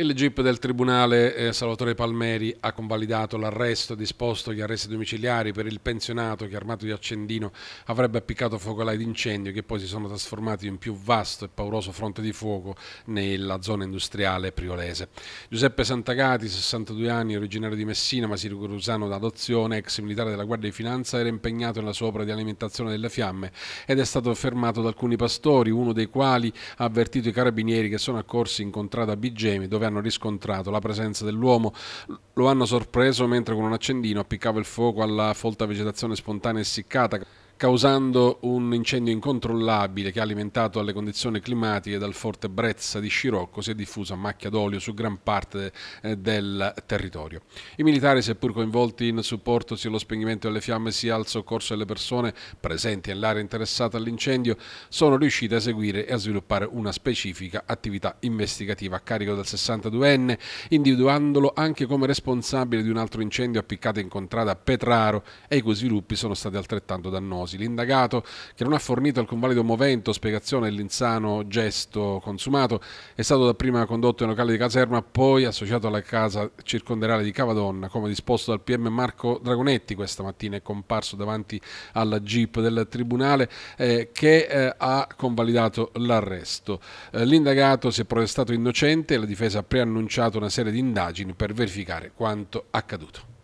Il GIP del Tribunale eh, Salvatore Palmeri ha convalidato l'arresto disposto gli arresti domiciliari per il pensionato che armato di accendino avrebbe appiccato focolai d'incendio che poi si sono trasformati in più vasto e pauroso fronte di fuoco nella zona industriale priolese. Giuseppe Santagati, 62 anni, originario di Messina ma siracusano d'adozione, ex militare della Guardia di Finanza, era impegnato nella sua opera di alimentazione delle fiamme ed è stato fermato da alcuni pastori, uno dei quali ha avvertito i carabinieri che sono accorsi in contrada a Bigemi dove hanno riscontrato la presenza dell'uomo. Lo hanno sorpreso mentre con un accendino appiccava il fuoco alla folta vegetazione spontanea essiccata causando un incendio incontrollabile che, alimentato alle condizioni climatiche dal forte brezza di Scirocco, si è diffuso a macchia d'olio su gran parte eh, del territorio. I militari, seppur coinvolti in supporto sia allo spegnimento delle fiamme sia al soccorso delle persone presenti nell'area interessata all'incendio, sono riusciti a eseguire e a sviluppare una specifica attività investigativa a carico del 62enne, individuandolo anche come responsabile di un altro incendio appiccato in contrada a Petraro e i cui sviluppi sono stati altrettanto dannosi Morosi, l'indagato che non ha fornito alcun valido movente o spiegazione dell'insano gesto consumato, è stato dapprima condotto in locale di caserma, poi associato alla casa circonderale di Cavadonna, come disposto dal PM Marco Dragonetti questa mattina è comparso davanti alla Jeep del Tribunale eh, che eh, ha convalidato l'arresto. Eh, l'indagato si è protestato innocente e la difesa ha preannunciato una serie di indagini per verificare quanto accaduto.